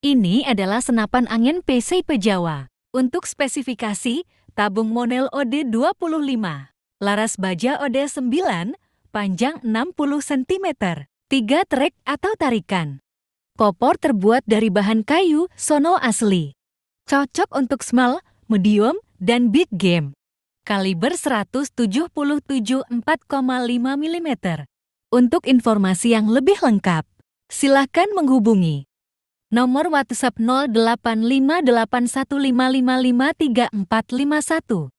Ini adalah senapan angin PCP Jawa. Untuk spesifikasi, tabung Monel OD25, laras baja OD9, panjang 60 cm, 3 trek atau tarikan. kopor terbuat dari bahan kayu sono asli. Cocok untuk small, medium, dan big game. Kaliber 177 mm. Untuk informasi yang lebih lengkap, silakan menghubungi Nomor WhatsApp 085815553451.